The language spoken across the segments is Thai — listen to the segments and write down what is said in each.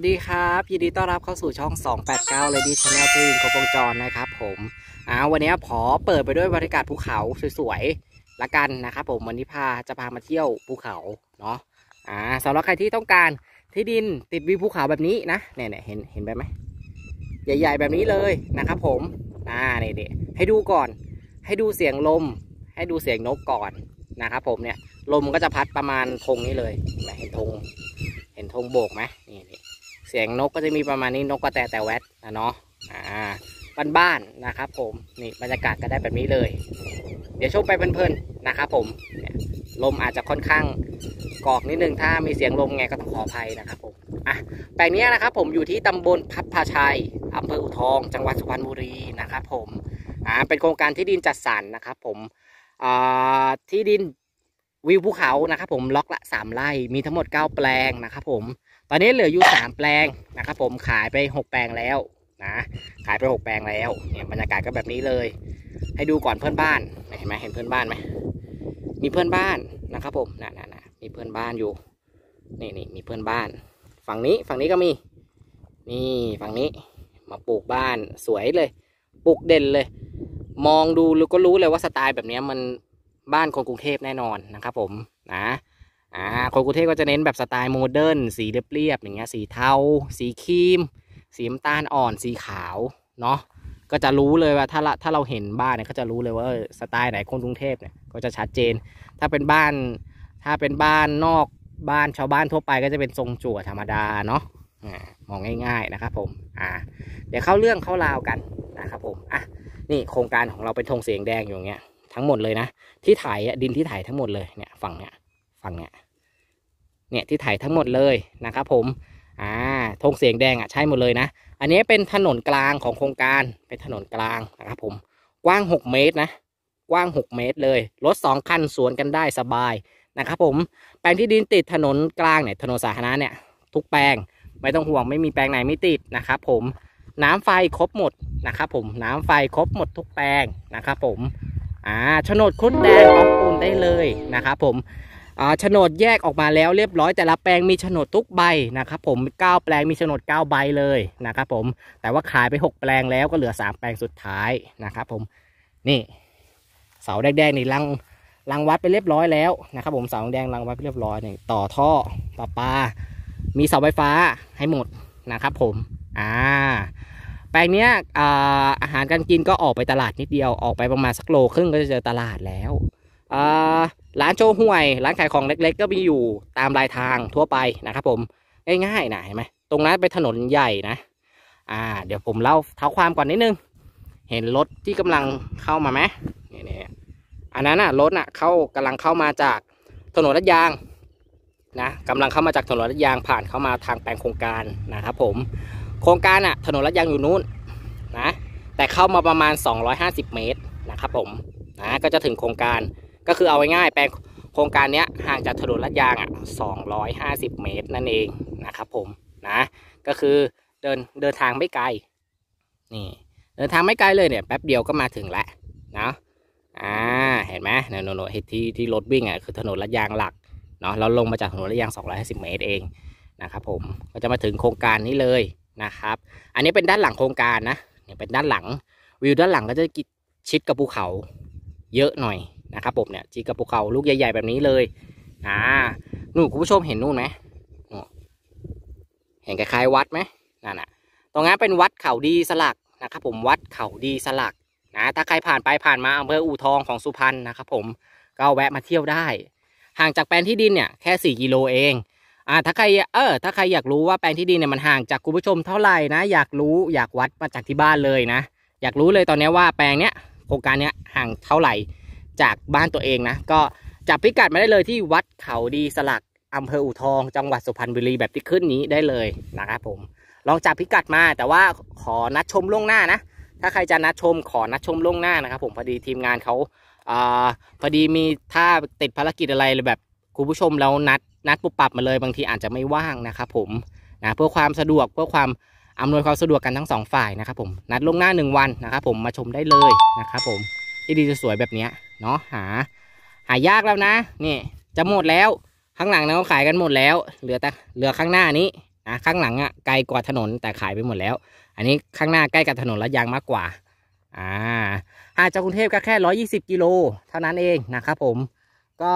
สดีครับ ยินดีต้อนรับเข้าสู่ช่อง 289 Lady Channel ที่ยินครบวงจรนะครับผมอ้าวันนี้ขอเปิดไปด้วยบรรยากาศภูเขาสวยๆละกันนะครับ ผมวันนี้พาจะพามาเที่ยวภูเขาเนาะอ่าสำหรับใครที่ต้องการที่ดินติดวิวภูเขาแบบนี้นะเนี่ยเห็นเห็นไปไหมใหญ่ๆ แบบนี้เลยนะครับผมอ่าเนี่ยเให้ดูก่อน ให้ดูเสียงลมให้ดูเสียงนกก่อนนะครับผมเนี่ยลมก็จะพัดประมาณธงนี้เลย เห็นไเห็นธงเห็นธงโบกไหมนี่เสียงนกก็จะมีประมาณนี้นกกระแตแต่แวดนะเนาะอ่านบ้านนะครับ ผมนี่บรรยากาศก็ได้แบบนี้เลย เดี๋ยวชมไปเพลิน ๆนะครับผมลมอาจจะค่อนข้างกอกนิดนึง ถ้ามีเสียงลมไงก็ต้องขออภัยนะครับผมอ่ะแปลงนี้นะครับผมอยู่ที่ตำบลพับพาชัย อำเภออุทองจังหวัดสุพรรณบุรีนะครับผมอ่าเป็นโครงการที่ดินจัดสรรนะครับผมอ่าที่ดินวิวภูเขานะครับผมล็อกละสามไร่มีทั้งหมดเก้าแปลงนะครับผมตอนนี้เหลืออยู่สามแปลงนะครับผมขายไปหกแปลงแล้ว นะขายไปหกแปลงแล้วเนี่ย บรรยากาศก็แบบนี้เลย ให้ดูก่อนเพื่อนบ้านเห็นไหมเห็นเพื่อนบ้านไหมมีเพื่อนบ้านนะครับผมน่นน่ะน่ะมีเพื่อนบ้านอยู่นี่นี่มีเพื่อนบ้าน ฝั่งนี้ ฝั่งนี้ก็มี นี่ฝั่งนี้มาปลูกบ้านสวยเลยปลูกเด่นเลย มองดูแล้วก็รู้เลยว่าสไตล์แบบนี้มันบ้านคนกรุงเทพแน่นอนนะครับผมนะอ่าคนกรุงเทพก็จะเน้นแบบสไตล์ โมเดิร์นสีเรียบๆอย่างเงี้ยสีเทาสีครีมสีน้ำตาลอ่อนสีขาวเนาะก็จะรู้เลยว่าถ้าถ้าเราเห็นบ้านเนี่ยก็จะรู้เลยว่าสไตล์ไหนคนกรุงเทพเนี่ยก็จะชัดเจนถ้าเป็นบ้านถ้าเป็นบ้านนอกบ้าน ชาวบ้านทั่วไปก็จะเป็นทรงจั่วธรรมดาเนาะมองง่ายๆนะครับผมอ่าเดี๋ยวเข้าเรื่องเข้าราวกันนะครับผมอ่ะนี่โครงการของเราเป็นธงเสียงแดงอยู่เงี้ยทั้งหมดเลยนะ ที่ถ่ายดินที่ถ่ายทั้งหมดเลย เนี่ยฝั่งเนี่ยฝั่งเนี่ยเนี่ยที่ถ่ายทั้งหมดเลยนะครับผมอ่าธงเสียงแดงอ่ะใช่หมดเลยนะ อันนี้เป็นถนนกลางของโครงการเป็นถนนกลางนะครับผมกว้าง 6 เมตรนะกว้าง 6 เมตรเลยรถ2คันสวนกันได้สบายนะครับผมแปลงที่ดินติดถนนกลางเนี่ยถนนสาธารณะเนี่ยทุกแปลงไม่ต้องห่วงไม่มีแปลงไหนไม่ติดนะครับผมน้ำไฟครบหมดนะครับผม น้ำไฟครบหมดทุกแปลงนะครับผมอ่าโฉนดคุดแดงออกปูนได้เลยนะครับผมอ่าโฉนดแยกออกมาแล้วเรียบร้อย แต่ละแปลงมีโฉนดทุกใบนะครับผม9แปลงมีโฉนด9 ใบเลยนะครับผมแต่ว่าขายไป6แปลงแล้วก็เหลือ3 แปลงสุดท้ายนะครับผมนี่เสาแดงๆนี่ลังลังวัดไปเรียบร้อยแล้วนะครับผมเสาแดงลังวัดไปเรียบร้อยนี่ต่อท่อปลาปลามีเสาไฟฟ้าให้หมดนะครับผมอ่าแปลงเนี้ยอาหารการกินก็ออกไปตลาดนิดเดียวออกไปประมาณสักโลครึ่งก็จะเจอตลาดแล้วร้านโชห่วย ร้านขายของเล็กๆก็มีอยู่ตามรายทางทั่วไปนะครับ ผมง่ายๆนะเห็นไหมตรงนั้นไปถนนใหญ่นะ อ่า เดี๋ยวผมเล่าเท้าความก่อนนิดนึง เห็นรถที่กำลังเข้ามาไหมนี่อันนั้นน่ะ รถน่ะ เข้ากำลังเข้ามาจากถนนรถยางนะกำลังเข้ามาจากถนนรถยางผ่านเข้ามาทางแปลงโครงการนะครับผมโครงการอะถนนรัดยางอยู่นู้นนะ แต่เข้ามาประมาณ 250 เมตรนะครับผมนะก็จะถึงโครงการก็คือเอาง่ายๆแปลงโครงการนี้ห่างจากถนนรัดยางอ่ะ250 เมตรนั่นเองนะครับผมนะก็คือเดินเดินทางไม่ไกลนี่เดินทางไม่ไกลเลยเนี่ย แป๊บเดียวก็มาถึงแล้วนะอ่าเห็นไหมเนโนโนที่ที่รถวิ่งอ่ะคือถนนรัดยางหลักเนาะเราลงมาจากถนนรัดยาง 250 เมตรเองนะครับผมก็จะมาถึงโครงการนี้เลยนะครับ อันนี้เป็นด้านหลังโครงการนะ เนี่ยเป็นด้านหลัง วิวด้านหลังก็จะชิดกับภูเขาเยอะหน่อยนะครับผมเนี่ยชิดกับภูเขาลูกใหญ่ๆแบบนี้เลย อ่านู่นคุณผู้ชมเห็นนู่นไหม เห็นคล้ายๆวัดไหมนั่นน่ะ ตรงนั้นเป็นวัดเขาดีสลักนะครับผมวัดเขาดีสลักนะ ถ้าใครผ่านไปผ่านมาอำเภออู่ทองของสุพรรณนะครับผมก็แวะมาเที่ยวได้ ห่างจากแปลนที่ดินเนี่ย แค่4กิโลเองอ่าถ้าใครเออถ้าใครอยากรู้ว่าแปลงที่ดินเนี่ยมันห่างจากคุณผู้ชมเท่าไหร่นะอยากรู้อยากวัดมาจากที่บ้านเลยนะอยากรู้เลยตอนนี้ว่าแปลงเนี้ยโครงการเนี้ยห่างเท่าไหร่จากบ้านตัวเองนะก็จับพิกัดมาได้เลยที่วัดเขาดีสลักอำเภออู่ทองจังหวัดสุพรรณบุรีแบบที่ขึ้นนี้ได้เลยนะครับผมลองจับพิกัดมาแต่ว่าขอนัดชมล่วงหน้านะถ้าใครจะนัดชมขอนัดชมล่วงหน้านะครับผมพอดีทีมงานเขาอ่าพอดีมีถ้าติดภารกิจอะไรแบบคุณผู้ชมแล้วนัดนัดปุบปรับมาเลยบางทีอาจจะไม่ว่างนะครับผมนะเพื่อความสะดวกเพื่อความอำนวยความสะดวกกันทั้งสองฝ่ายนะครับผมนัดล่วงหน้า 1 วันนะครับผมมาชมได้เลยนะครับผมที่ดีสวยแบบนี้เนาะหา หายากแล้วนะนี่จะหมดแล้วข้างหลังนะเขาขายกันหมดแล้วเหลือแต่เหลือข้างหน้านี้นะข้างหลังอะ่ะไกลกว่าถนนแต่ขายไปหมดแล้ว อันนี้ข้างหน้าใกล้กับถนนและยางมากกว่าอ่าอาจากกรุงเทพก็แค่120กิโลเท่านั้นเองนะครับผมก็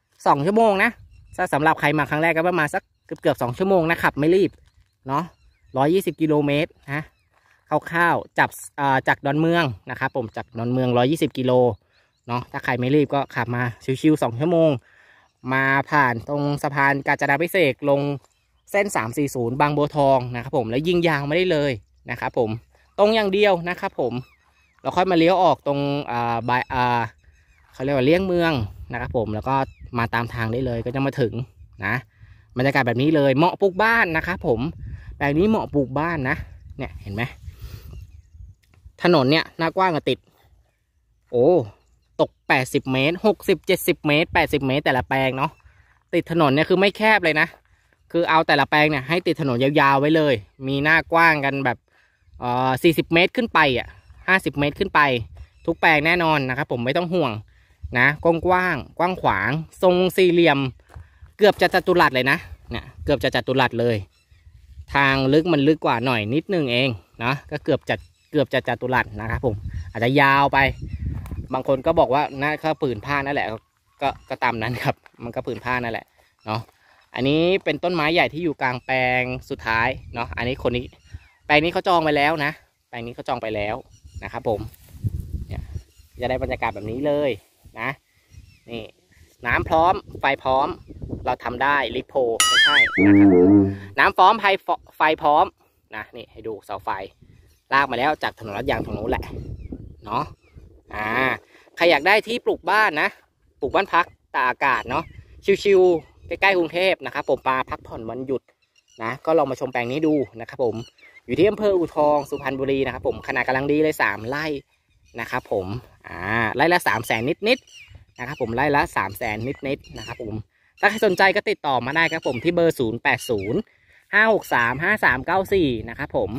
2ชั่วโมงนะถ้าสำหรับใครมาครั้งแรกก็ประมาณสักเกือบเกือบสองชั่วโมงนะขับไม่รีบเนาะร้อยยี่สิบกิโลเมตรนะคร่าวๆจับจากดอนเมืองนะครับผมจากดอนเมืองร้อยี่สิบกิโลเนาะถ้าใครไม่รีบก็ขับมาชิวๆสองชั่วโมงมาผ่านตรงสะพานกาจนาพิเศษลงเส้น340บางบัวทองนะครับผมแล้วยิงยาวไม่ได้เลยนะครับผมตรงอย่างเดียวนะครับผม เราค่อยมาเลี้ยวออกตรงอ่าบายอ่าเขาเรียกว่าเลี้ยงเมืองนะครับผมแล้วก็มาตามทางได้เลยก็จะมาถึงนะบรรยากาศแบบนี้เลยเหมาะปลูกบ้านนะครับผมแบบนี้เหมาะปลูกบ้านนะเนี่ยเห็นไหมถนนเนี่ยหน้ากว้างกับติดโอ้ตกแปดสิบเมตรหกสิบเจ็ดสิบเมตรแปดสิบเมตรแต่ละแปลงเนาะติดถนนเนี่ยคือไม่แคบเลยนะคือเอาแต่ละแปลงเนี่ยให้ติดถนนยาวๆไว้เลย มีหน้ากว้างกันแบบเอ่อิบเมตรขึ้นไปอ่ะห้าสิบเมตรขึ้นไป ทุกแปลงแน่นอนนะครับผมไม่ต้องห่วงนะกว้างกว้างกว้างขวาง ทรงสี่เหลี่ยม เกือบจะจัตุรัสเลยนะเนี่ยเกือบจะจัตุรัสเลย ทางลึกมันลึกกว่าหน่อยนิดนึงเองเนาะก็เกือบจะเกือบจะจัตุรัสนะครับผม อาจจะยาวไป บางคนก็บอกว่าน่าก็ผืนผ้านั่นแหละก็ก็ตามนั้นครับ มันก็ผืนผ้านั่นแหละเนาะอันนี้เป็นต้นไม้ใหญ่ที่อยู่กลางแปลงสุดท้ายเนาะอันนี้คนนี้แปลงนี้เขาจองไปแล้วนะแปลงนี้เขาจองไปแล้วนะครับผมเนี่ยจะได้บรรยากาศแบบนี้เลยนะนี่น้ำพร้อมไฟพร้อม เราทำได้ลิโพไม่ใช่นะครับน้ำพร้อมไฟไฟพร้อมนะนี่ ให้ดูเสาไฟ ลากมาแล้วจากถนนรัดยางตรงนู้นแหละเนาะอ่าใครอยากได้ที่ปลูกบ้านนะ ปลูกบ้านพักตาอากาศเนาะชิวๆใกล้ๆกรุงเทพนะครับผมมาพักผ่อนวันหยุดนะก็ลองมาชมแปลงนี้ดูนะครับผมอยู่ที่อำเภออู่ทอง สุพรรณบุรีนะครับผมขนาดกำลังดีเลย 3ไร่นะครับผม อ่าไล่ละสามแสนนิดๆ นะครับผมไล่ละสามแสนนิดๆ นะครับผม ถ้าใครสนใจก็ติดต่อมาได้ครับผมที่เบอร์ 0 8 0 5 6 3 5 3 9 4นะครับผม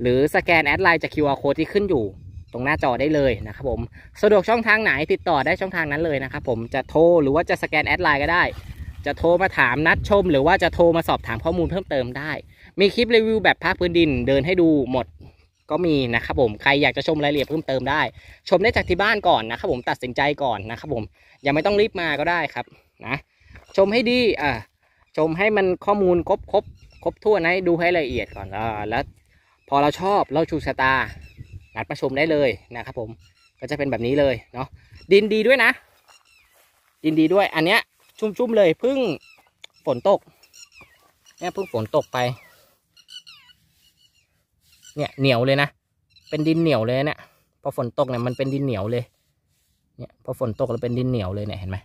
หรือสแกนแอดไลน์จาก QR code ที่ขึ้นอยู่ตรงหน้าจอได้เลยนะครับผมสะดวกช่องทางไหนติดต่อได้ช่องทางนั้นเลยนะครับผม จะโทรหรือว่าจะสแกนแอดไลน์ก็ได้ จะโทรมาถามนัดชมหรือว่าจะโทรมาสอบถามข้อมูลเพิ่มเติมได้ มีคลิปรีวิวแบบภาคพื้นดิน เดินให้ดูหมดก็มีนะครับผมใครอยากจะชมรายละเอียดเพิ่มเติมได้ ชมได้จากที่บ้านก่อนนะครับผมตัดสินใจก่อนนะครับผมยังไม่ต้องรีบมาก็ได้ครับนะชมให้ดีอ่าชมให้มันข้อมูลครบครบครบทั่วนะดูให้ละเอียดก่อนอ่าแล้ว พอเราชอบเราชูชะตานัดประชมได้เลยนะครับผมก็จะเป็นแบบนี้เลยเนาะดินดีด้วยนะ ดินดีด้วยอันเนี้ยชุ่มๆเลยพึ่งฝนตกเนี่ยพึ่งฝนตกไปเนี่ยเหนียวเลยนะเป็นดินเหนียวเลยเนี่ยพอฝนตกเนี่ยมันเป็นดินเหนียวเลยเนี่ยพอฝนตกแล้วเป็นดินเหนียวเลยเนี่ยเห็นไหม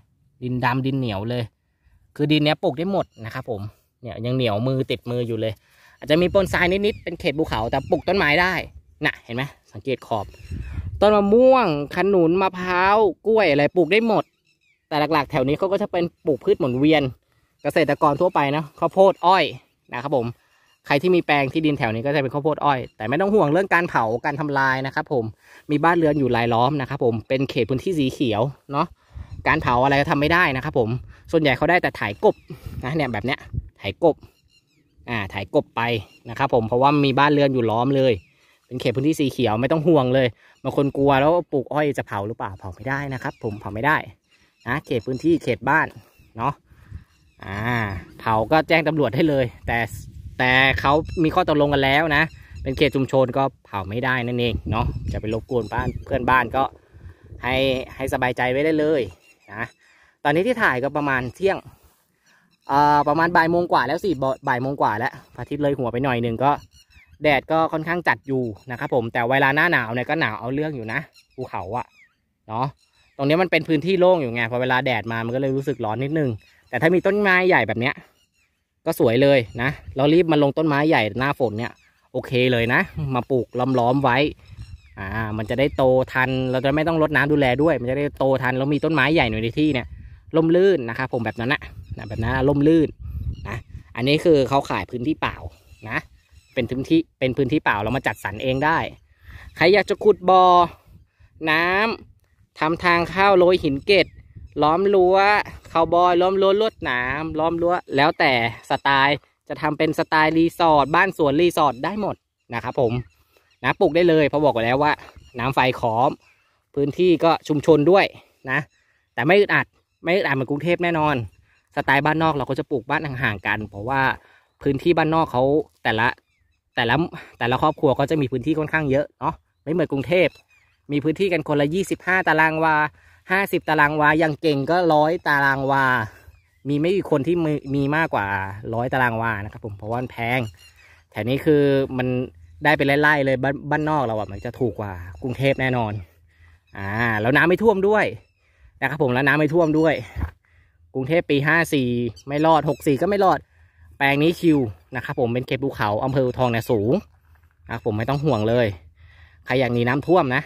ดินดำดินเหนียวเลย คือดินเนี้ยปลูกได้หมดนะครับผมเนี่ยยังเหนียวมือติดมืออยู่เลย อาจจะมีปนทรายนิดๆเป็นเขตภูเขาแต่ปลูกต้นไม้ได้น่ะเห็นไหมสังเกตขอบต้นมะม่วงขนุนมะพร้าวกล้วยอะไรปลูกได้หมด แต่หลัก ๆ แถวนี้เขาก็จะเป็นปลูกพืชหมุนเวียนเกษตรกรทั่วไปนะข้าวโพดอ้อยนะครับผมใครที่มีแปลงที่ดินแถวนี้ก็จะเป็นข้าวโพดอ้อยแต่ไม่ต้องห่วงเรื่องการเผาการทำลายนะครับผมมีบ้านเรือนอยู่รายล้อมนะครับผมเป็นเขตพื้นที่สีเขียวเนาะการเผาอะไรก็ทำไม่ได้นะครับผม ส่วนใหญ่เขาได้แต่ถ่ายกบนะ เนี่ยแบบเนี้ยถ่ายกบอ่าถ่ายกบไปนะครับผมเพราะว่ามีบ้านเรือนอยู่ล้อมเลย เป็นเขตพื้นที่สีเขียวไม่ต้องห่วงเลยบางคนกลัวแล้วปลูก อ้อยจะเผาหรือเปล่าเผาไม่ได้นะครับผมเผาไม่ได้นะเขตพื้นที่เขตบ้านเนาะอ่า เผาก็แจ้งตำรวจให้เลย แต่แต่เขามีข้อตกลงกันแล้วนะ เป็นเขตชุมชนก็เผาไม่ได้นั่นเอง เนาะ จะไปรบกวนบ้านเพื่อนบ้านก็ ให้ให้สบายใจไว้ได้เลยนะ ตอนนี้ที่ถ่ายก็ประมาณเที่ยง เออ่ประมาณบ่ายโมงกว่า แล้วสิ่บ่ายโมงกว่าแล้วพระอาทิตย์เลยหัวไปหน่อยหนึ่งก็ แดดก็ค่อนข้างจัดอยู่นะครับผม แต่เวลาหน้าหนาวเนี่ยก็หนาวเอาเรื่องอยู่นะ ภูเขาอะเนาะ ตรงนี้มันเป็นพื้นที่โล่งอยู่ไง พอเวลาแดดมา มันก็เลยรู้สึกร้อนนิดนึง แต่ถ้ามีต้นไม้ใหญ่แบบเนี้ยก็สวยเลยนะ เรารีบมาลงต้นไม้ใหญ่หน้าฝนเนี่ย โอเคเลยนะมาปลูกล้อมล้อมไว้อ่ามันจะได้โตทัน เราจะไม่ต้องรดน้ำดูแลด้วย มันจะได้โตทัน เรามีต้นไม้ใหญ่หน่อยในที่เนี่ย ล่มลื่นนะครับผมแบบนั้นนะนะแบบนั้นล่มลื่นนะอันนี้คือเขาขายพื้นที่เปล่านะ เป็นพื้นที่เป็นพื้นที่เปล่าเรามาจัดสรรเองได้ ใครอยากจะขุดบอ่อน้ำ ทำทางเข้าโรยหินเกตล้อมรั้วคาวบอยล้อมรั้วลวดหนามล้อมรั้ว แล้วแต่สไตล์จะทำเป็นสไตล์รีสอร์ทบ้านสวนรีสอร์ทได้หมดนะครับผมนะปลูกได้เลยเพราะบอกไวแล้วว่า น้ำไฟขอม พื้นที่ก็ชุมชนด้วยนะ แต่ไม่อึดอัดไม่อึดอัดเหมือนกรุงเทพแน่นอน สไตล์บ้านนอกเราก็จะปลูกบ้านห่างๆกัน เพราะว่าพื้นที่บ้านนอกเขาแต่ละแต่ละแต่ละครอบครัวก็จะมีพื้นที่ค่อนข้างเยอะเนาะไม่เหมือนกรุงเทพมีพื้นที่กันคนละ25 ตารางวาห้าสิบตารางวาอย่างเก่งก็ร้อยตารางวา มีไม่กี่คนที่มีมีมากกว่าร้อยตารางวานะครับผมเพราะว่าแพงแถวนี้คือมันได้เป็นไร่ๆเลยบ้านบ้านนอกเราอ่ะ มันจะถูกกว่า กรุงเทพแน่นอน อ่าแล้วน้ำไม่ท่วมด้วยนะครับผมแล้วน้ำไม่ท่วมด้วย กรุงเทพปีห้าสี่ไม่รอดหกสี่ก็ไม่รอด แปลงนี้คิวนะครับผมเป็นเขตภูเขาอำเภอทองเนี่ยสูงนะครับผมไม่ต้องห่วงเลย ใครอยากหนีน้ำท่วมนะ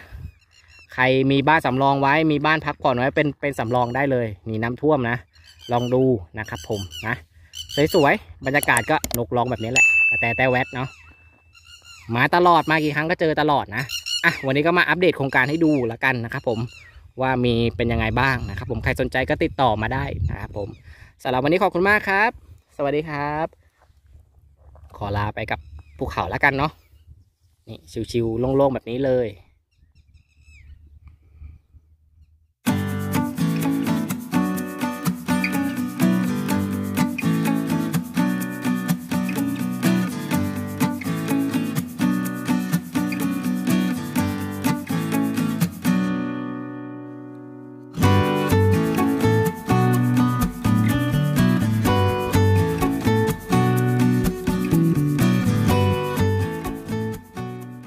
ใครมีบ้านสำรองไว้ มีบ้านพักผ่อนไว้เป็นเป็นสำรองได้เลยนี่น้ำท่วมนะลองดูนะครับผมนะสวยๆบรรยากาศก็นกลองแบบนี้แหละกระแตแต่แวดเนาะมาตลอดมากี่ครั้งก็เจอตลอดนะอ่ะวันนี้ก็มาอัปเดตโครงการให้ดูแล้วกันนะครับผมว่ามีเป็นยังไงบ้างนะครับผมใครสนใจก็ติดต่อมาได้นะครับผมสำหรับวันนี้ขอบคุณมากครับ สวัสดีครับ ขอลาไปกับภูเขาแล้วกันเนาะนี่ชิวๆโล่งๆแบบนี้เลย